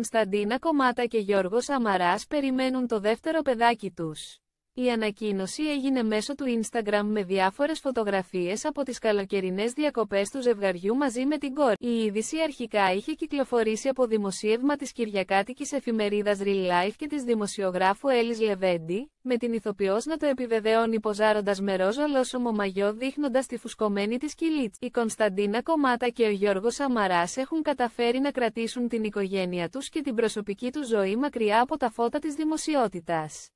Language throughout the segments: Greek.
Κωνσταντίνα Κομμάτα και Γιώργος Αμαράς περιμένουν το δεύτερο παιδάκι τους. Η ανακοίνωση έγινε μέσω του Instagram με διάφορες φωτογραφίες από τις καλοκαιρινές διακοπές του ζευγαριού μαζί με την κόρη. Η είδηση αρχικά είχε κυκλοφορήσει από δημοσίευμα της Κυριακάτικης εφημερίδας Real Life και της δημοσιογράφου Έλλης Λεβέντι, με την ηθοποιός να το επιβεβαιώνει ποζάροντας με ρόζο λόσωμο μαγιό δείχνοντας τη φουσκωμένη της κυλίτ. Η Κωνσταντίνα Κομάτα και ο Γιώργος Σαμαράς έχουν καταφέρει να κρατήσουν την οικογένεια τους και την προσωπική τους ζωή μακριά από τα φώτα της δημοσιότητας.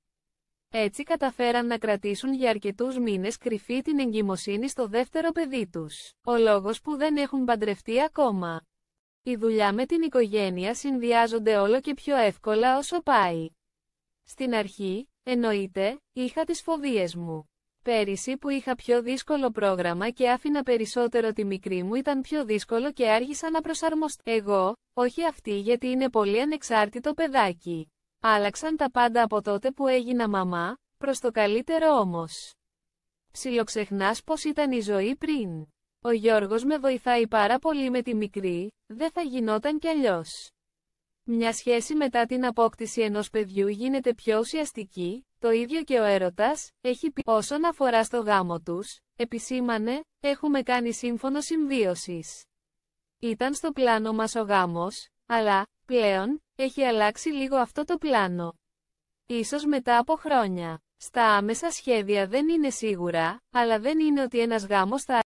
Έτσι καταφέραν να κρατήσουν για αρκετούς μήνες κρυφή την εγκυμοσύνη στο δεύτερο παιδί τους. Ο λόγος που δεν έχουν παντρευτεί ακόμα. Η δουλειά με την οικογένεια συνδυάζονται όλο και πιο εύκολα όσο πάει. Στην αρχή, εννοείται, είχα τις φοβίες μου. Πέρυσι που είχα πιο δύσκολο πρόγραμμα και άφηνα περισσότερο τη μικρή μου ήταν πιο δύσκολο και άργησα να προσαρμοστώ. Εγώ, όχι αυτή γιατί είναι πολύ ανεξάρτητο παιδάκι. Άλλαξαν τα πάντα από τότε που έγινα μαμά, προς το καλύτερο όμως. Ψιλοξεχνάς πως ήταν η ζωή πριν. Ο Γιώργος με βοηθάει πάρα πολύ με τη μικρή, δεν θα γινόταν κι αλλιώς. Μια σχέση μετά την απόκτηση ενός παιδιού γίνεται πιο ουσιαστική, το ίδιο και ο έρωτας, έχει πει όσον αφορά στο γάμο τους, επισήμανε, έχουμε κάνει σύμφωνο συμβίωσης. Ήταν στο πλάνο μας ο γάμος, αλλά, πλέον, έχει αλλάξει λίγο αυτό το πλάνο. Ίσως μετά από χρόνια. Στα άμεσα σχέδια δεν είναι σίγουρα, αλλά δεν είναι ότι ένας γάμος θα